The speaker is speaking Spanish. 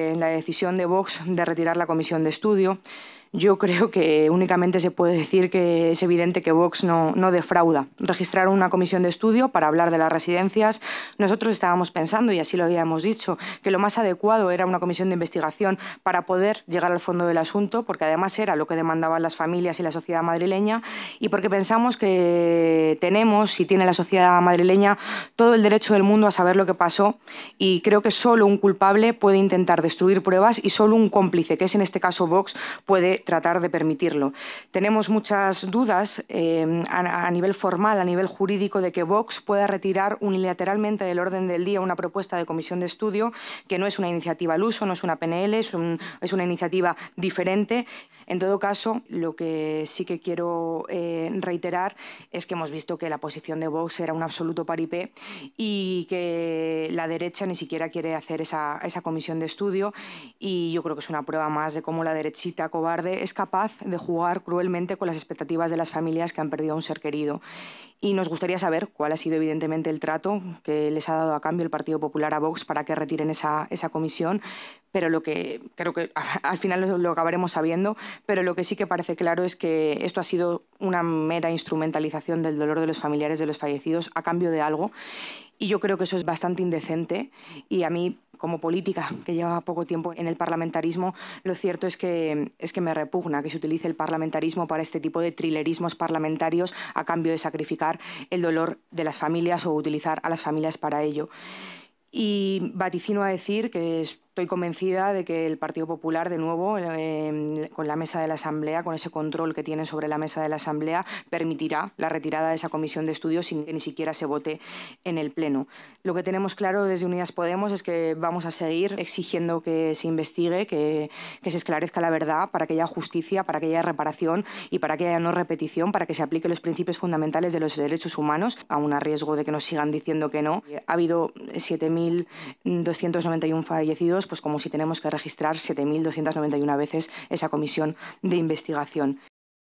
en la decisión de Vox de retirar la comisión de estudio, yo creo que únicamente se puede decir que es evidente que Vox no, defrauda. Registraron una comisión de estudio para hablar de las residencias. Nosotros estábamos pensando, y así lo habíamos dicho, que lo más adecuado era una comisión de investigación para poder llegar al fondo del asunto, porque además era lo que demandaban las familias y la sociedad madrileña, y porque pensamos que tenemos y tiene la sociedad madrileña todo el derecho del mundo a saber lo que pasó, y creo que solo un culpable puede intentar destruir pruebas y solo un cómplice, que es en este caso Vox, puede tratar de permitirlo. Tenemos muchas dudas eh, a, nivel formal, a nivel jurídico, de que Vox pueda retirar unilateralmente del orden del día una propuesta de comisión de estudio que no es una iniciativa al uso, no es una PNL, es, es una iniciativa diferente. En todo caso, lo que sí que quiero eh, reiterar es que hemos visto que la posición de Vox era un absoluto paripé y que la derecha ni siquiera quiere hacer esa, esa comisión de estudio y yo creo que es una prueba más de cómo la derechita cobarde es capaz de jugar cruelmente con las expectativas de las familias que han perdido a un ser querido. Y nos gustaría saber cuál ha sido evidentemente el trato que les ha dado a cambio el Partido Popular a Vox para que retiren esa, comisión, pero lo que creo que al final lo acabaremos sabiendo, pero lo que sí que parece claro es que esto ha sido una mera instrumentalización del dolor de los familiares de los fallecidos a cambio de algo. Y yo creo que eso es bastante indecente y a mí como política que lleva poco tiempo en el parlamentarismo, lo cierto es que, es que me repugna que se utilice el parlamentarismo para este tipo de trilerismos parlamentarios a cambio de sacrificar el dolor de las familias o utilizar a las familias para ello. Y vaticino a decir que es estoy convencida de que el Partido Popular, de nuevo, eh, con la mesa de la Asamblea, con ese control que tiene sobre la mesa de la Asamblea, permitirá la retirada de esa comisión de estudios sin que ni siquiera se vote en el Pleno. Lo que tenemos claro desde Unidas Podemos es que vamos a seguir exigiendo que se investigue, que, que se esclarezca la verdad, para que haya justicia, para que haya reparación y para que haya no repetición, para que se apliquen los principios fundamentales de los derechos humanos, aún a riesgo de que nos sigan diciendo que no. Ha habido 7.291 fallecidos pues como si tenemos que registrar 7.291 veces esa comisión de investigación.